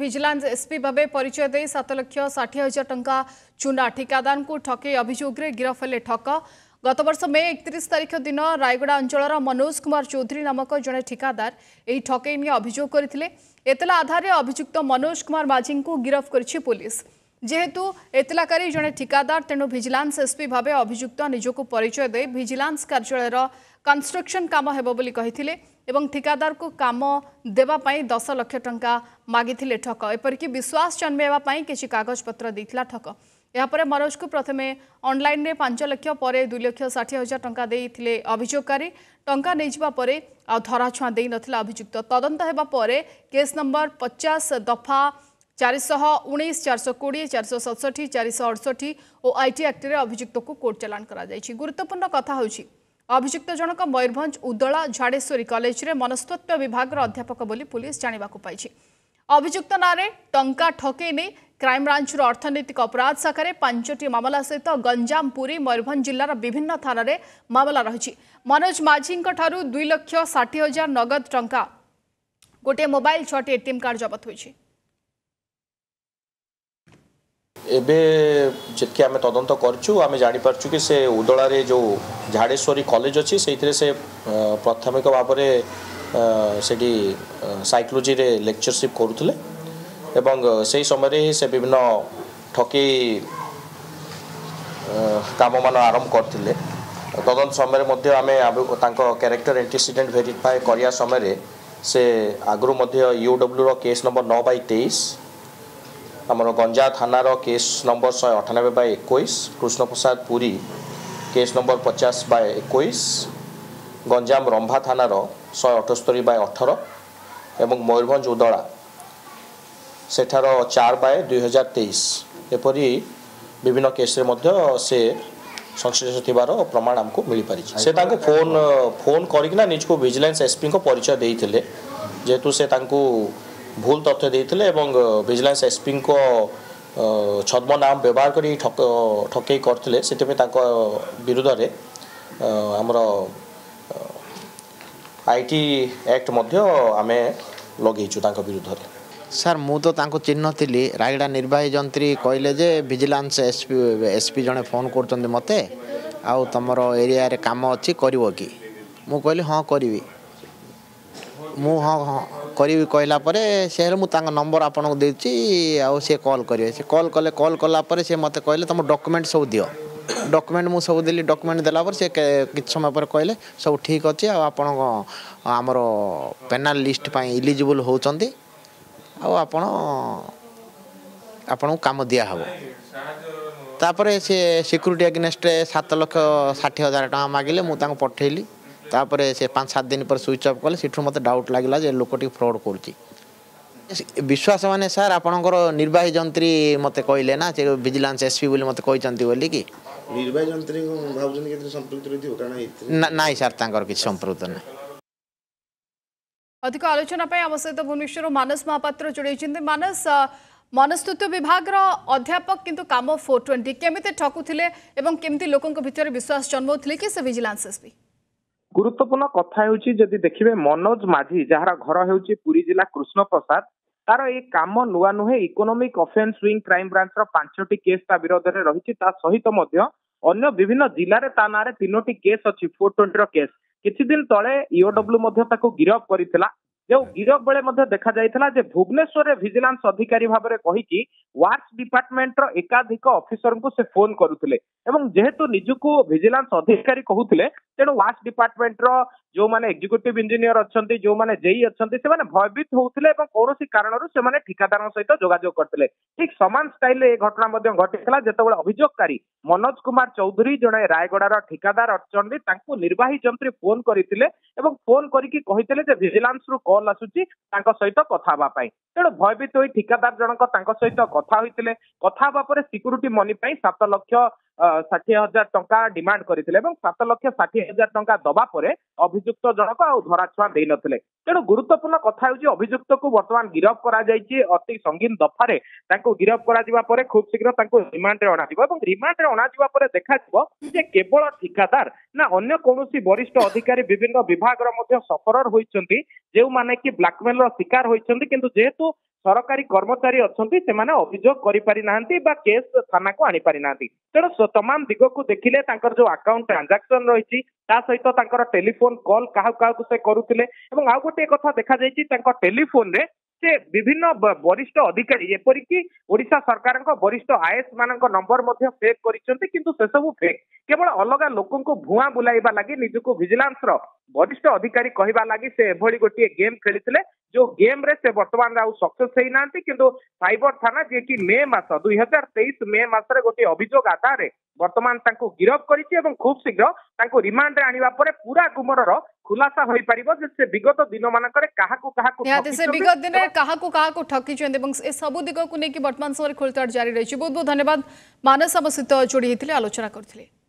vigilance SP ଭାବେ ପରିଚୟ ଦେଇ ସାତ ଲକ୍ଷ ଷାଠିଏ ହଜାର ଟଙ୍କା ଚୁନା ଠିକାଦାରଙ୍କୁ ଠକେଇ ଅଭିଯୋଗରେ ଗିରଫ ହେଲେ ଠକ ଗତବର୍ଷ ମେ ଏକତିରିଶ ତାରିଖ ଦିନ ରାୟଗଡ଼ା ଅଞ୍ଚଳର ମନୋଜ କୁମାର ଚୌଧୁରୀ ନାମକ ଜଣେ ଠିକାଦାର ଏହି ଠକେଇ ନେଇ ଅଭିଯୋଗ କରିଥିଲେ ଏତଲା ଆଧାରରେ ଅଭିଯୁକ୍ତ ମନୋଜ କୁମାର ମାଝୀଙ୍କୁ ଗିରଫ କରିଛି ପୋଲିସ जेहेतु एतलाकारी जड़े ठिकादार तेणु भिजिलांस एसपी भाव अभुक्त निजक परिचय दे भिजिलांस कार्यालय कन्स्ट्रक्शन कम हो ठिकादार को कम देवाई दस लक्ष टा मागि ठक एपरिक विश्वास जन्मेवाई किसी कागजपत्र ठक यापर मनोज को प्रथम अनल पांच लक्ष पर दुलक्ष षाठी हजार टाँग देते अभोगकारी टा नहीं धरा छुआ दे नाला अभुक्त तदंत होगा केस नंबर पचास दफा চারিশহ উনিশ চারশো কোড়ি চারশো সতষঠি চারিশহ অড়ষঠি ও আইটি আক্টরে অভিযুক্তকে কোর্ট চালাণ করা যাইছি গুরুত্বপূর্ণ কথা হচ্ছে অভিযুক্ত জনক ময়ূরভঞ্জ উদলা ঝাড়েশ্বরী কলেজে মনস্তত্ত্ব বিভাগের অধ্যাপক বলে পুলিশ জাঁয়া পাইছে অভিযুক্ত নাঁরে টঙ্কা ঠকেই নেই ক্রাইমব্রাঞ্চর অর্থনৈতিক অপরাধ শাখায় পাঁচটি মামলা সহ গঞ্জাম পুরী ময়ূরভঞ্জ জেলার বিভিন্ন থানার মামলা রয়েছে মনোজ মাঝীঠার দুই লক্ষ ষাঠি হাজার নগদ টঙ্কা গোটিয়ে মোবাইল ছটি এটিএম কার্ড জবত হয়েছে ଏବେ ଯେତିକି ଆମେ ତଦନ୍ତ କରିଛୁ ଆମେ ଜାଣିପାରୁଛୁ କି ସେ ଉଦଳାରେ ଯେଉଁ ଝାଡ଼େଶ୍ୱରୀ କଲେଜ ଅଛି ସେଇଥିରେ ସେ ପ୍ରାଥମିକ ଭାବରେ ସେଠି ସାଇକୋଲୋଜିରେ ଲେକ୍ଚରସିପ୍ କରୁଥିଲେ ଏବଂ ସେହି ସମୟରେ ହିଁ ସେ ବିଭିନ୍ନ ଠକେଇ କାମମାନ ଆରମ୍ଭ କରିଥିଲେ ତଦନ୍ତ ସମୟରେ ମଧ୍ୟ ଆମେ ତାଙ୍କ କ୍ୟାରେକ୍ଟର ଏଣ୍ଟିସିଡେଣ୍ଟ ଭେରିଫାଏ କରିବା ସମୟରେ ସେ ଆଗରୁ ମଧ୍ୟ ୟୁଡବ୍ଲ୍ୟୁର କେସ୍ ନମ୍ବର ନଅ ବାଇ ତେଇଶ আমার গঞ্জা থানার কেস নম্বর শহে অঠানবে বাই একুশ কৃষ্ণপ্রসাদ পুরী কেস নম্বর পচাশ বাই একুশ গঞ্জাম রম্ভা থানার শহে অঠস্তরি বাই অঠর এবং ময়ূরভঞ্জ উদলা সেঠার চার বাই দুই হাজার তেইশ এপরি বিভিন্ন কেসরে মধ্যে সে সংশ্লিষ্ট থাকার প্রমাণ আমি মিপারি সে তাঁর ফোন ফোন করিকি নিজকে ভিজিলান্স এসপি পরিচয় দিয়ে যেহেতু সে তাঁকু ভুল তথ্য দিয়েছিলে এবং ভিজিলান্স এসপিঙ্ক ছদ্ম নাম ব্যবহার করে ঠক ঠকেই করলে সেপাই তাঁর বিধে আমার আইটি আক্ট মধ্য আমি লগাইছু তাঁর বিধে ସାର୍ ମୁଁ ତ ତାଙ୍କୁ ଚିହ୍ନଥିଲି ରାୟଗଡ଼ା ନିର୍ବାହୀ ଯନ୍ତ୍ରୀ କହିଲେ ଯେ ଭିଜିଲାନ୍ସ ଏସ୍ପି ଏସ୍ପି ଜଣେ ଫୋନ୍ କରୁଛନ୍ତି ମୋତେ ଆଉ ତୁମର ଏରିଆରେ କାମ ଅଛି କରିବ କି ମୁଁ କହିଲି ହଁ କରିବି ମୁଁ ହଁ ହଁ କରିବି କହିଲା ପରେ ସେ ହେଲେ ମୁଁ ତାଙ୍କ ନମ୍ବର ଆପଣଙ୍କୁ ଦେଉଛି ଆଉ ସେ କଲ୍ କରିବେ ସେ କଲ୍ କଲେ କଲ୍ କଲା ପରେ ସେ ମୋତେ କହିଲେ ତୁମ ଡକୁମେଣ୍ଟ ସବୁ ଦିଅ ଡକୁମେଣ୍ଟ ମୁଁ ସବୁ ଦେଲି ଡକୁମେଣ୍ଟ ଦେଲା ପରେ ସେ କିଛି ସମୟ ପରେ କହିଲେ ସବୁ ଠିକ୍ ଅଛି ଆଉ ଆପଣଙ୍କ ଆମର ପେନାଲ୍ ଲିଷ୍ଟ ପାଇଁ ଇଲିଜିବୁଲ୍ ହେଉଛନ୍ତି ଆଉ ଆପଣ ଆପଣଙ୍କୁ କାମ ଦିଆହେବ ତାପରେ ସେ ସିକ୍ୟୁରିଟି ଏଗେନେଷ୍ଟରେ ସାତ ଲକ୍ଷ ଷାଠିଏ ହଜାର ଟଙ୍କା ମାଗିଲେ ମୁଁ ତାଙ୍କୁ ପଠେଇଲି তাপরে সে পাঁচ সাত দিন পরে সুইচ অফ কলে সেଠু মতো ডাউট লাগিলা যে লোকটি ফ্রড করছি ବିଶ୍ୱାସ ମାନେ ସାର୍ ଆପଣଙ୍କର ନିର୍ବାହୀ ଯନ୍ତ୍ରୀ ମୋତେ କହିଲେ ନା ସେ ଭିଜିଲାନ୍ସ ଏସ୍ପି ବୋଲି ମୋତେ କହିଛନ୍ତି ବୋଲିକି ନାଇଁ ସାର୍ ତାଙ୍କର କିଛି ସମ୍ପୃକ୍ତ ନାହିଁ ଅଧିକ ଆଲୋଚନା ପାଇଁ ଆମ ସହିତ ଭୁବନେଶ୍ୱର ମାନସ ମହାପାତ୍ର ଯୋଡ଼େଇଛନ୍ତି ମାନସ ମନସ୍ତୁତ୍ୱ ବିଭାଗର ଅଧ୍ୟାପକ କିନ୍ତୁ କାମ ଫୋର୍ ଟ୍ୱେଣ୍ଟି କେମିତି ଠକୁଥିଲେ ଏବଂ କେମିତି ଲୋକଙ୍କ ଭିତରେ ବିଶ୍ୱାସ ଜନ୍ମାଉଥିଲେ କି ସେ ଭିଜିଲାନ୍ସ ଏସ୍ପି ଗୁରୁତ୍ୱପୂର୍ଣ୍ଣ କଥା ହେଉଛି ଯଦି ଦେଖିବେ ମନୋଜ ମାଝୀ ଯାହାର ଘର ହେଉଛି ପୁରୀ ଜିଲ୍ଲା କୃଷ୍ଣପ୍ରସାଦ ତାର ଏଇ କାମ ନୂଆ ନୁହେଁ ଇକୋନୋମିକ ଅଫେନ୍ସ ୱିଙ୍ଗ କ୍ରାଇମ ବ୍ରାଞ୍ଚର ପାଞ୍ଚଟି କେସ୍ ତା ବିରୋଧରେ ରହିଛି ତା ସହିତ ମଧ୍ୟ ଅନ୍ୟ ବିଭିନ୍ନ ଜିଲ୍ଲାରେ ତା ନାଁରେ ତିନୋଟି କେସ୍ ଅଛି ଫୋର୍ ଟ୍ୱେଣ୍ଟିର କେସ୍ କିଛି ଦିନ ତଳେ ଇଓଡବ୍ଲ୍ୟୁ ମଧ୍ୟ ତାକୁ ଗିରଫ କରିଥିଲା ଯେଉଁ ଗିରଫ ବେଳେ ମଧ୍ୟ ଦେଖାଯାଇଥିଲା ଯେ ଭୁବନେଶ୍ୱରରେ ଭିଜିଲାନ୍ସ ଅଧିକାରୀ ଭାବରେ କହିକି ୱାର୍କସ ଡିପାର୍ଟମେଣ୍ଟର ଏକାଧିକ ଅଫିସରଙ୍କୁ ସେ ଫୋନ କରୁଥିଲେ ଏବଂ ଯେହେତୁ ନିଜକୁ ଭିଜିଲାନ୍ସ ଅଧିକାରୀ କହୁଥିଲେ ତେଣୁ ୱାସ୍ ଡିପାର୍ଟମେଣ୍ଟର ଯୋଉମାନେ ଏକ୍ଜିକ୍ୟୁଟିଭ ଇଞ୍ଜିନିୟର ଅଛନ୍ତି ଯୋଉମାନେ ଜେଇ ଅଛନ୍ତି ସେମାନେ ଭୟଭୀତ ହଉଥିଲେ ଏବଂ କୌଣସି କାରଣରୁ ସେମାନେ ଠିକାଦାରଙ୍କ ସହିତ ଯୋଗାଯୋଗ କରିଥିଲେ ଠିକ ସମାନ ଷ୍ଟାଇଲରେ ଏ ଘଟଣା ମଧ୍ୟ ଘଟିଥିଲା ଯେତେବେଳେ ଅଭିଯୋଗକାରୀ ମନୋଜ କୁମାର ଚୌଧୁରୀ ଜଣେ ରାୟଗଡାର ଠିକାଦାର ଅଛନ୍ତି ତାଙ୍କୁ ନିର୍ବାହୀ ଯନ୍ତ୍ରୀ ଫୋନ କରିଥିଲେ ଏବଂ ଫୋନ କରିକି କହିଥିଲେ ଯେ ଭିଜିଲାନ୍ସରୁ କଲ୍ ଆସୁଛି ତାଙ୍କ ସହିତ କଥା ହେବା ପାଇଁ ତେଣୁ ଭୟଭୀତ ହୋଇ ଠିକାଦାର ଜଣକ ତାଙ୍କ ସହିତ କଥା ହୋଇଥିଲେ କଥା ହେବା ପରେ ସିକ୍ୟୁରିଟି ମନି ପାଇଁ ସାତ ଲକ୍ଷ ଷାଠିଏ ହଜାର ଟଙ୍କା ଡିମାଣ୍ଡ କରିଥିଲେ ଏବଂ ସାତ ଲକ୍ଷ ଷାଠିଏ ହଜାର ଟଙ୍କା ଦବା ପରେ ଅଭିଯୁକ୍ତ ଜଣକ ଆଉ ଧରାଛୁଆଁ ଦେଇନଥିଲେ ତେଣୁ ଗୁରୁତ୍ୱପୂର୍ଣ୍ଣ କଥା ହେଉଛି ଅଭିଯୁକ୍ତକୁ ବର୍ତ୍ତମାନ ଗିରଫ କରାଯାଇଛି ଅତି ସଙ୍ଗୀନ ଦଫାରେ ତାଙ୍କୁ ଗିରଫ କରାଯିବା ପରେ ଖୁବ୍ ଶୀଘ୍ର ତାଙ୍କୁ ରିମାଣ୍ଡରେ ଅଣାଯିବ ଏବଂ ରିମାଣ୍ଡରେ ଅଣାଯିବା ପରେ ଦେଖାଯିବ ଯେ କେବଳ ଠିକାଦାର ନା ଅନ୍ୟ କୌଣସି ବରିଷ୍ଠ ଅଧିକାରୀ ବିଭିନ୍ନ ବିଭାଗର ମଧ୍ୟ ସଫରର ହୋଇଛନ୍ତି ଯେଉଁମାନେ କି ବ୍ଲାକମେଲର ଶିକାର ହୋଇଛନ୍ତି କିନ୍ତୁ ଯେହେତୁ ସରକାରୀ କର୍ମଚାରୀ ଅଛନ୍ତି ସେମାନେ ଅଭିଯୋଗ କରିପାରିନାହାନ୍ତି ବା କେସ୍ ଥାନାକୁ ଆଣିପାରିନାହାନ୍ତି ତେଣୁ ତମାମ ଦିଗକୁ ଦେଖିଲେ ତାଙ୍କର ଯୋଉ ଆକାଉଣ୍ଟ ଟ୍ରାଞ୍ଜାକ୍ସନ ରହିଛି ତା ସହିତ ତାଙ୍କର ଟେଲିଫୋନ୍ କଲ୍ କାହାକୁ କାହାକୁ ସେ କରୁଥିଲେ ଏବଂ ଆଉ ଗୋଟିଏ କଥା ଦେଖାଯାଇଛି ତାଙ୍କ ଟେଲିଫୋନ୍ରେ ସେ ବିଭିନ୍ନ ବରିଷ୍ଠ ଅଧିକାରୀ ଯେପରିକି ଓଡ଼ିଶା ସରକାରଙ୍କ ବରିଷ୍ଠ ଆଇଏସ୍ ମାନଙ୍କ ନମ୍ବର ମଧ୍ୟ ଫେକ୍ କରିଛନ୍ତି କିନ୍ତୁ ସେସବୁ ଫେକ୍ କେବଳ ଅଲଗା ଲୋକଙ୍କୁ ଭୁଆଁ ବୁଲାଇବା ଲାଗି ନିଜକୁ ଭିଜିଲାନ୍ସର ବରିଷ୍ଠ ଅଧିକାରୀ କହିବା ଲାଗି ସେ ଏଭଳି ଗୋଟିଏ ଗେମ୍ ଖେଳିଥିଲେ जो गेम रे से वर्तमान आउ सक्सेस हे नांती किंतु साइबर थाना जे कि मे मास 2023 मे मास रे गोटे अभियोग आधार रे बर्तमान तांको गिरफ करिछि एवं खूब शीघ्र तांको रिमांड रे आनिबा परे पूरा गुमर गुमरर खुलासा होई परिबो जे से विगत दिन मानकरे काहाकु को ठकी से विगत दिन रे काहाकु काहाकु ठकी छन एवं ए सब दिग दिगकु नेकी वर्तमान समय खोलताड़ जारी रहिछि बहुत बहुत धन्यवाद मानस हम जोड़ी हेतिले आलोचना करथिले